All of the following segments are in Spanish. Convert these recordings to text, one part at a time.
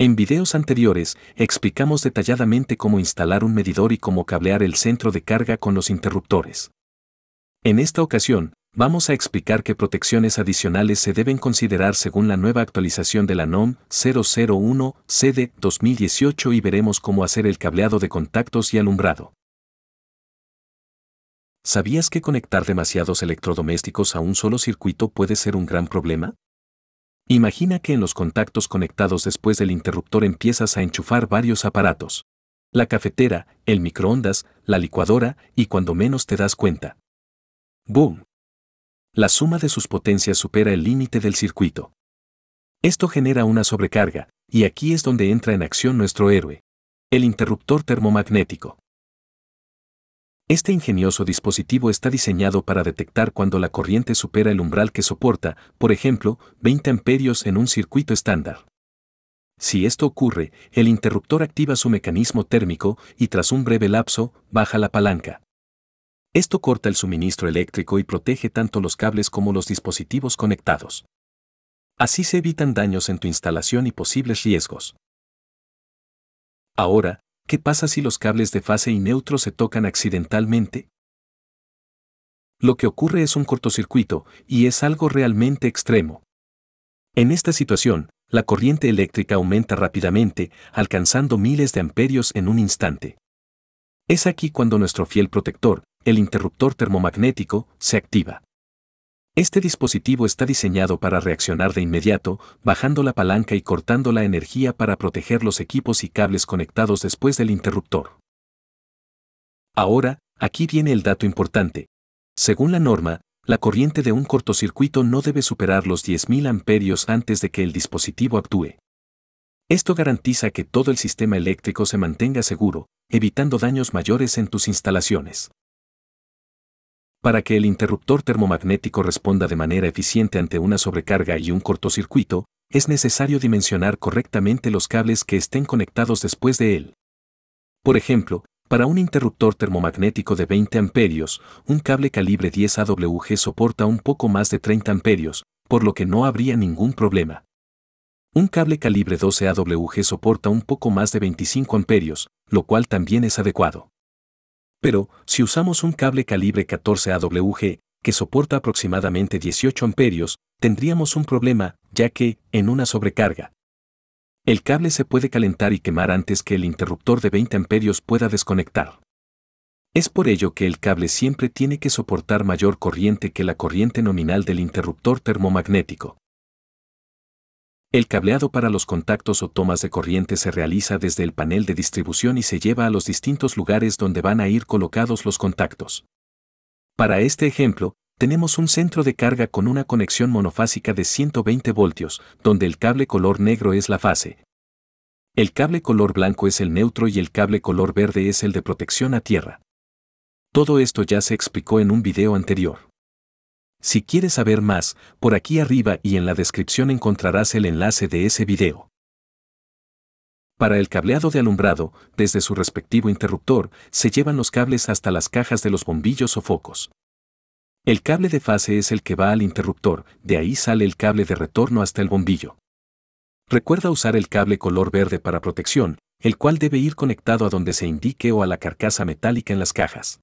En videos anteriores, explicamos detalladamente cómo instalar un medidor y cómo cablear el centro de carga con los interruptores. En esta ocasión, vamos a explicar qué protecciones adicionales se deben considerar según la nueva actualización de la NOM 001 CD 2018 y veremos cómo hacer el cableado de contactos y alumbrado. ¿Sabías que conectar demasiados electrodomésticos a un solo circuito puede ser un gran problema? Imagina que en los contactos conectados después del interruptor empiezas a enchufar varios aparatos. La cafetera, el microondas, la licuadora y cuando menos te das cuenta. ¡Boom! La suma de sus potencias supera el límite del circuito. Esto genera una sobrecarga, y aquí es donde entra en acción nuestro héroe. El interruptor termomagnético. Este ingenioso dispositivo está diseñado para detectar cuando la corriente supera el umbral que soporta, por ejemplo, 20 amperios en un circuito estándar. Si esto ocurre, el interruptor activa su mecanismo térmico y tras un breve lapso, baja la palanca. Esto corta el suministro eléctrico y protege tanto los cables como los dispositivos conectados. Así se evitan daños en tu instalación y posibles riesgos. Ahora, ¿qué pasa si los cables de fase y neutro se tocan accidentalmente? Lo que ocurre es un cortocircuito, y es algo realmente extremo. En esta situación, la corriente eléctrica aumenta rápidamente, alcanzando miles de amperios en un instante. Es aquí cuando nuestro fiel protector, el interruptor termomagnético, se activa. Este dispositivo está diseñado para reaccionar de inmediato, bajando la palanca y cortando la energía para proteger los equipos y cables conectados después del interruptor. Ahora, aquí viene el dato importante. Según la norma, la corriente de un cortocircuito no debe superar los 10.000 amperios antes de que el dispositivo actúe. Esto garantiza que todo el sistema eléctrico se mantenga seguro, evitando daños mayores en tus instalaciones para que el interruptor termomagnético responda de manera eficiente ante una sobrecarga y un cortocircuito, es necesario dimensionar correctamente los cables que estén conectados después de él. Por ejemplo, para un interruptor termomagnético de 20 amperios, un cable calibre 10 AWG soporta un poco más de 30 amperios, por lo que no habría ningún problema. Un cable calibre 12 AWG soporta un poco más de 25 amperios, lo cual también es adecuado. Pero, si usamos un cable calibre 14 AWG, que soporta aproximadamente 18 amperios, tendríamos un problema, ya que, en una sobrecarga, el cable se puede calentar y quemar antes que el interruptor de 20 amperios pueda desconectar. Es por ello que el cable siempre tiene que soportar mayor corriente que la corriente nominal del interruptor termomagnético. El cableado para los contactos o tomas de corriente se realiza desde el panel de distribución y se lleva a los distintos lugares donde van a ir colocados los contactos. Para este ejemplo, tenemos un centro de carga con una conexión monofásica de 120 voltios, donde el cable color negro es la fase. El cable color blanco es el neutro y el cable color verde es el de protección a tierra. Todo esto ya se explicó en un video anterior. Si quieres saber más, por aquí arriba y en la descripción encontrarás el enlace de ese video. Para el cableado de alumbrado, desde su respectivo interruptor, se llevan los cables hasta las cajas de los bombillos o focos. El cable de fase es el que va al interruptor, de ahí sale el cable de retorno hasta el bombillo. Recuerda usar el cable color verde para protección, el cual debe ir conectado a donde se indique o a la carcasa metálica en las cajas.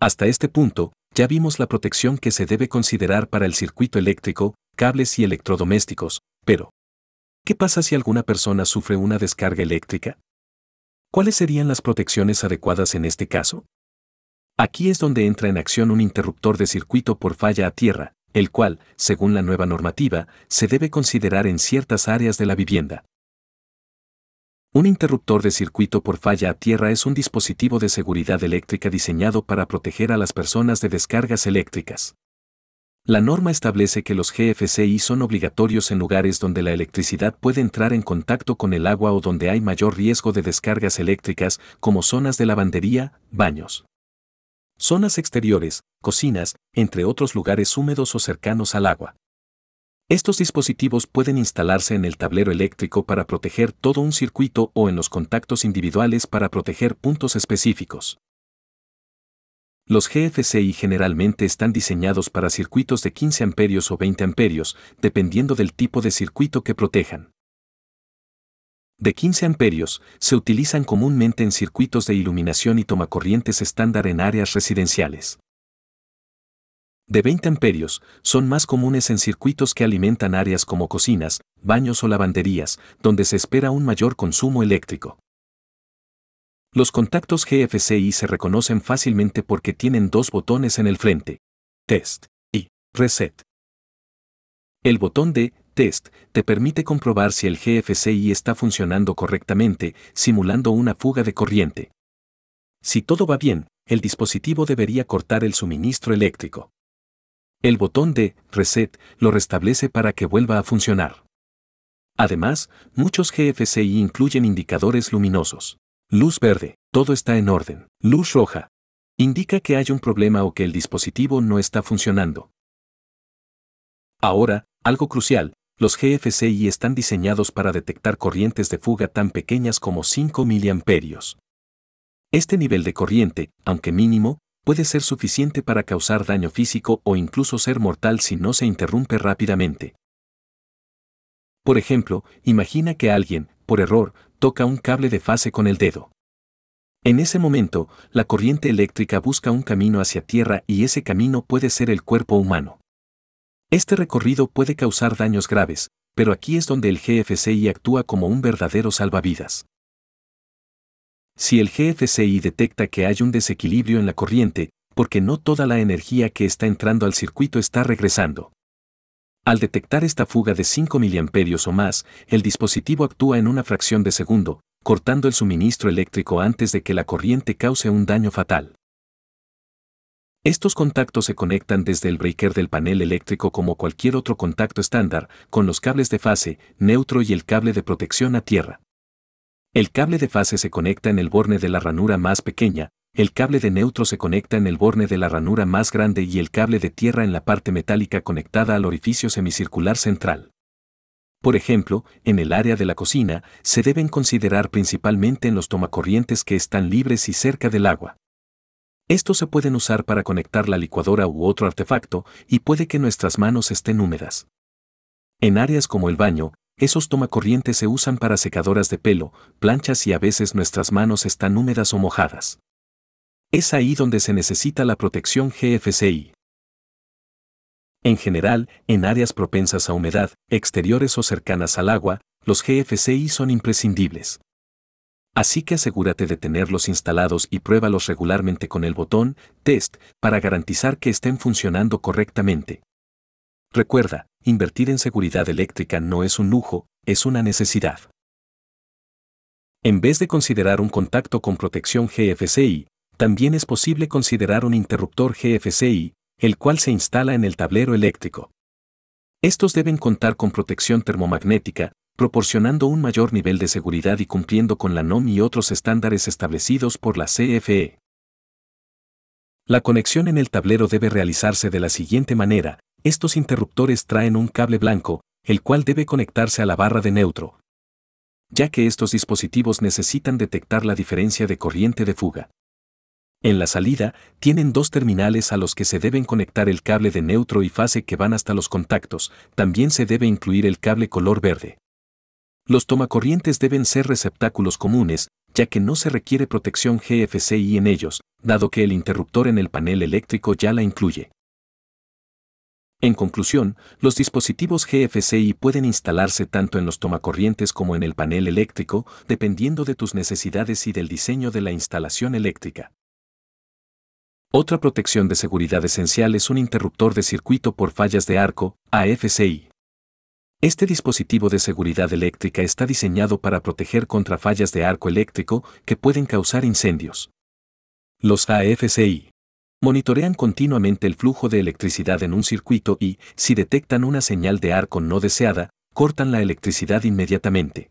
Hasta este punto, ya vimos la protección que se debe considerar para el circuito eléctrico, cables y electrodomésticos, pero ¿qué pasa si alguna persona sufre una descarga eléctrica? ¿Cuáles serían las protecciones adecuadas en este caso? Aquí es donde entra en acción un interruptor de circuito por falla a tierra, el cual, según la nueva normativa, se debe considerar en ciertas áreas de la vivienda. Un interruptor de circuito por falla a tierra es un dispositivo de seguridad eléctrica diseñado para proteger a las personas de descargas eléctricas. La norma establece que los GFCI son obligatorios en lugares donde la electricidad puede entrar en contacto con el agua o donde hay mayor riesgo de descargas eléctricas, como zonas de lavandería, baños, zonas exteriores, cocinas, entre otros lugares húmedos o cercanos al agua. Estos dispositivos pueden instalarse en el tablero eléctrico para proteger todo un circuito o en los contactos individuales para proteger puntos específicos. Los GFCI generalmente están diseñados para circuitos de 15 amperios o 20 amperios, dependiendo del tipo de circuito que protejan. De 15 amperios se utilizan comúnmente en circuitos de iluminación y tomacorrientes estándar en áreas residenciales de 20 amperios son más comunes en circuitos que alimentan áreas como cocinas, baños o lavanderías, donde se espera un mayor consumo eléctrico. Los contactos GFCI se reconocen fácilmente porque tienen dos botones en el frente, Test y Reset. El botón de Test te permite comprobar si el GFCI está funcionando correctamente, simulando una fuga de corriente. Si todo va bien, el dispositivo debería cortar el suministro eléctrico. El botón de Reset lo restablece para que vuelva a funcionar. Además, muchos GFCI incluyen indicadores luminosos. Luz verde, todo está en orden. Luz roja, indica que hay un problema o que el dispositivo no está funcionando. Ahora, algo crucial, los GFCI están diseñados para detectar corrientes de fuga tan pequeñas como 5 mA. Este nivel de corriente, aunque mínimo, puede ser suficiente para causar daño físico o incluso ser mortal si no se interrumpe rápidamente. Por ejemplo, imagina que alguien, por error, toca un cable de fase con el dedo. En ese momento, la corriente eléctrica busca un camino hacia tierra y ese camino puede ser el cuerpo humano. Este recorrido puede causar daños graves, pero aquí es donde el GFCI actúa como un verdadero salvavidas. Si el GFCI detecta que hay un desequilibrio en la corriente, porque no toda la energía que está entrando al circuito está regresando. Al detectar esta fuga de 5 mA o más, el dispositivo actúa en una fracción de segundo, cortando el suministro eléctrico antes de que la corriente cause un daño fatal. Estos contactos se conectan desde el breaker del panel eléctrico como cualquier otro contacto estándar, con los cables de fase, neutro y el cable de protección a tierra. El cable de fase se conecta en el borne de la ranura más pequeña, el cable de neutro se conecta en el borne de la ranura más grande y el cable de tierra en la parte metálica conectada al orificio semicircular central. Por ejemplo, en el área de la cocina, se deben considerar principalmente en los tomacorrientes que están libres y cerca del agua. Estos se pueden usar para conectar la licuadora u otro artefacto y puede que nuestras manos estén húmedas. En áreas como el baño, esos tomacorrientes se usan para secadoras de pelo, planchas y a veces nuestras manos están húmedas o mojadas. Es ahí donde se necesita la protección GFCI. En general, en áreas propensas a humedad, exteriores o cercanas al agua, los GFCI son imprescindibles. Así que asegúrate de tenerlos instalados y pruébalos regularmente con el botón Test para garantizar que estén funcionando correctamente. Recuerda, invertir en seguridad eléctrica no es un lujo, es una necesidad. En vez de considerar un contacto con protección GFCI, también es posible considerar un interruptor GFCI, el cual se instala en el tablero eléctrico. Estos deben contar con protección termomagnética, proporcionando un mayor nivel de seguridad y cumpliendo con la NOM y otros estándares establecidos por la CFE. La conexión en el tablero debe realizarse de la siguiente manera, estos interruptores traen un cable blanco, el cual debe conectarse a la barra de neutro, ya que estos dispositivos necesitan detectar la diferencia de corriente de fuga. En la salida, tienen dos terminales a los que se deben conectar el cable de neutro y fase que van hasta los contactos, también se debe incluir el cable color verde. Los tomacorrientes deben ser receptáculos comunes, ya que no se requiere protección GFCI en ellos, dado que el interruptor en el panel eléctrico ya la incluye. En conclusión, los dispositivos GFCI pueden instalarse tanto en los tomacorrientes como en el panel eléctrico, dependiendo de tus necesidades y del diseño de la instalación eléctrica. Otra protección de seguridad esencial es un interruptor de circuito por fallas de arco, AFCI. Este dispositivo de seguridad eléctrica está diseñado para proteger contra fallas de arco eléctrico que pueden causar incendios. Los AFCI monitorean continuamente el flujo de electricidad en un circuito y, si detectan una señal de arco no deseada, cortan la electricidad inmediatamente.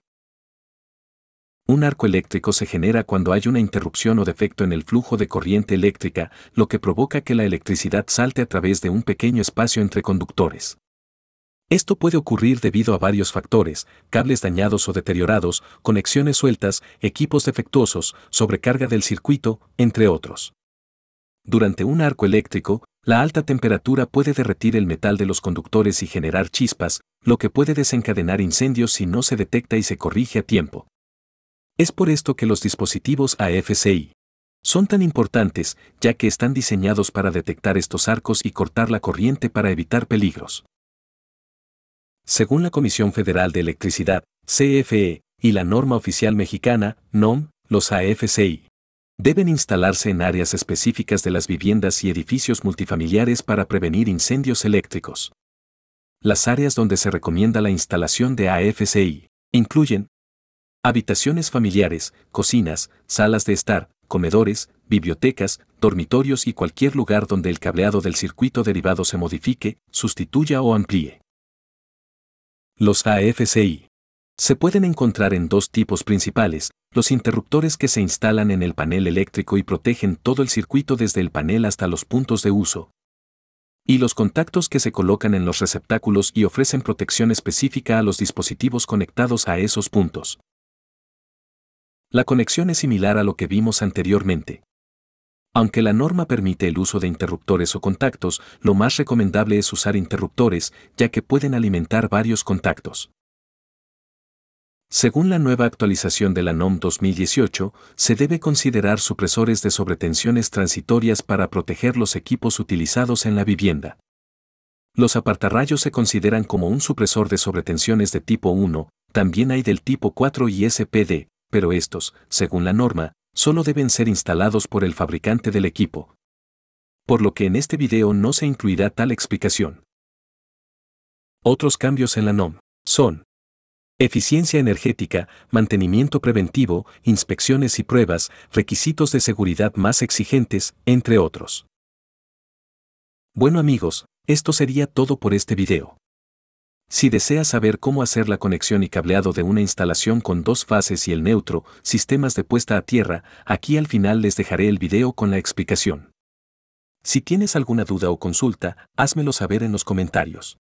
Un arco eléctrico se genera cuando hay una interrupción o defecto en el flujo de corriente eléctrica, lo que provoca que la electricidad salte a través de un pequeño espacio entre conductores. Esto puede ocurrir debido a varios factores, cables dañados o deteriorados, conexiones sueltas, equipos defectuosos, sobrecarga del circuito, entre otros. Durante un arco eléctrico, la alta temperatura puede derretir el metal de los conductores y generar chispas, lo que puede desencadenar incendios si no se detecta y se corrige a tiempo. Es por esto que los dispositivos AFCI son tan importantes, ya que están diseñados para detectar estos arcos y cortar la corriente para evitar peligros. Según la Comisión Federal de Electricidad, CFE, y la norma oficial mexicana, NOM, los AFCI deben instalarse en áreas específicas de las viviendas y edificios multifamiliares para prevenir incendios eléctricos. Las áreas donde se recomienda la instalación de AFCI incluyen habitaciones familiares, cocinas, salas de estar, comedores, bibliotecas, dormitorios y cualquier lugar donde el cableado del circuito derivado se modifique, sustituya o amplíe. Los AFCI se pueden encontrar en dos tipos principales, los interruptores que se instalan en el panel eléctrico y protegen todo el circuito desde el panel hasta los puntos de uso, y los contactos que se colocan en los receptáculos y ofrecen protección específica a los dispositivos conectados a esos puntos. La conexión es similar a lo que vimos anteriormente. Aunque la norma permite el uso de interruptores o contactos, lo más recomendable es usar interruptores, ya que pueden alimentar varios contactos. Según la nueva actualización de la NOM 2018, se debe considerar supresores de sobretensiones transitorias para proteger los equipos utilizados en la vivienda. Los apartarrayos se consideran como un supresor de sobretensiones de tipo 1, también hay del tipo 4 y SPD, pero estos, según la norma, solo deben ser instalados por el fabricante del equipo. Por lo que en este video no se incluirá tal explicación. Otros cambios en la NOM son Eficiencia energética, mantenimiento preventivo, inspecciones y pruebas, requisitos de seguridad más exigentes, entre otros. Bueno amigos, esto sería todo por este video. Si deseas saber cómo hacer la conexión y cableado de una instalación con dos fases y el neutro, sistemas de puesta a tierra, aquí al final les dejaré el video con la explicación. Si tienes alguna duda o consulta, házmelo saber en los comentarios.